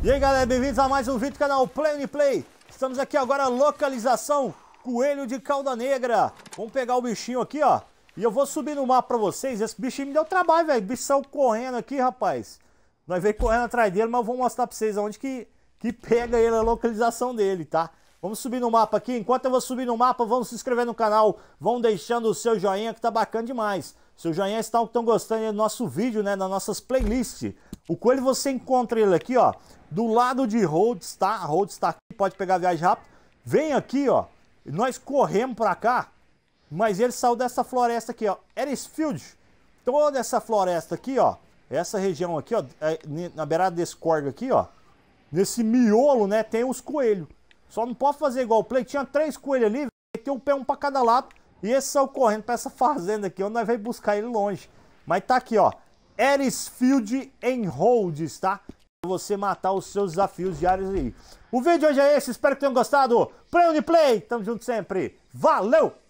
E aí galera, bem-vindos a mais um vídeo do canal Play Play. Estamos aqui agora localização Coelho de Calda Negra. Vamos pegar o bichinho aqui, ó. E eu vou subir no mapa pra vocês. Esse bicho me deu trabalho, velho. Bicho saiu correndo aqui, rapaz. Nós veio correndo atrás dele, mas eu vou mostrar pra vocês aonde que, que pega ele, a localização dele, tá? Vamos subir no mapa aqui. Enquanto eu vou subir no mapa, vão se inscrever no canal, vão deixando o seu joinha que tá bacana demais. Seu joinha está estão gostando do nosso vídeo, né? Das nossas playlists. O coelho você encontra ele aqui, ó. Do lado de Rhodes, tá? Rhodes tá aqui, pode pegar a viagem rápido. Vem aqui, ó. Nós corremos pra cá. Mas ele saiu dessa floresta aqui, ó. Erisfield. Toda essa floresta aqui, ó. Essa região aqui, ó. É, na beirada desse corgo aqui, ó. Nesse miolo, né? Tem os coelhos. Só não pode fazer igual o Play. Tinha três coelhos ali. Tem um pé um pra cada lado. E esse saiu correndo pra essa fazenda aqui. Onde nós vamos buscar ele longe. Mas tá aqui, ó. Erisfield em Holds, tá? Pra você matar os seus desafios diários aí. O vídeo hoje é esse. Espero que tenham gostado. Play on play. Tamo junto sempre. Valeu!